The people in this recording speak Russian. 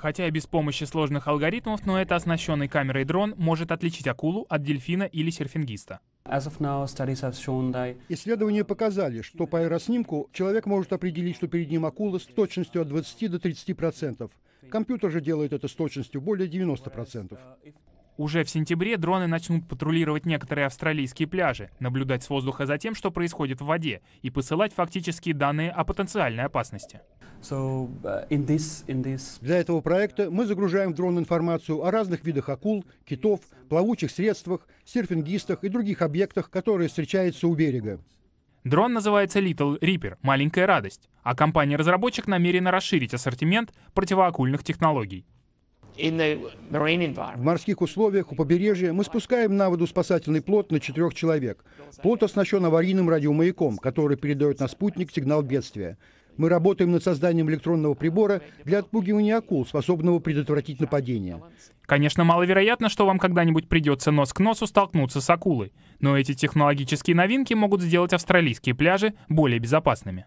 Хотя и без помощи сложных алгоритмов, но это оснащенный камерой дрон может отличить акулу от дельфина или серфингиста. Исследования показали, что по аэроснимку человек может определить, что перед ним акула с точностью от 20 до 30 процентов. Компьютер же делает это с точностью более 90 процентов. Уже в сентябре дроны начнут патрулировать некоторые австралийские пляжи, наблюдать с воздуха за тем, что происходит в воде, и посылать фактические данные о потенциальной опасности. Uh, Для этого проекта мы загружаем в дрон информацию о разных видах акул, китов, плавучих средствах, серфингистах и других объектах, которые встречаются у берега. Дрон называется Little Reaper — маленькая радость, а компания-разработчик намерена расширить ассортимент противоакульных технологий. В морских условиях у побережья мы спускаем на воду спасательный плот на четырех человек. Плот оснащен аварийным радиомаяком, который передает на спутник сигнал бедствия. Мы работаем над созданием электронного прибора для отпугивания акул, способного предотвратить нападение. Конечно, маловероятно, что вам когда-нибудь придется нос к носу столкнуться с акулой, но эти технологические новинки могут сделать австралийские пляжи более безопасными.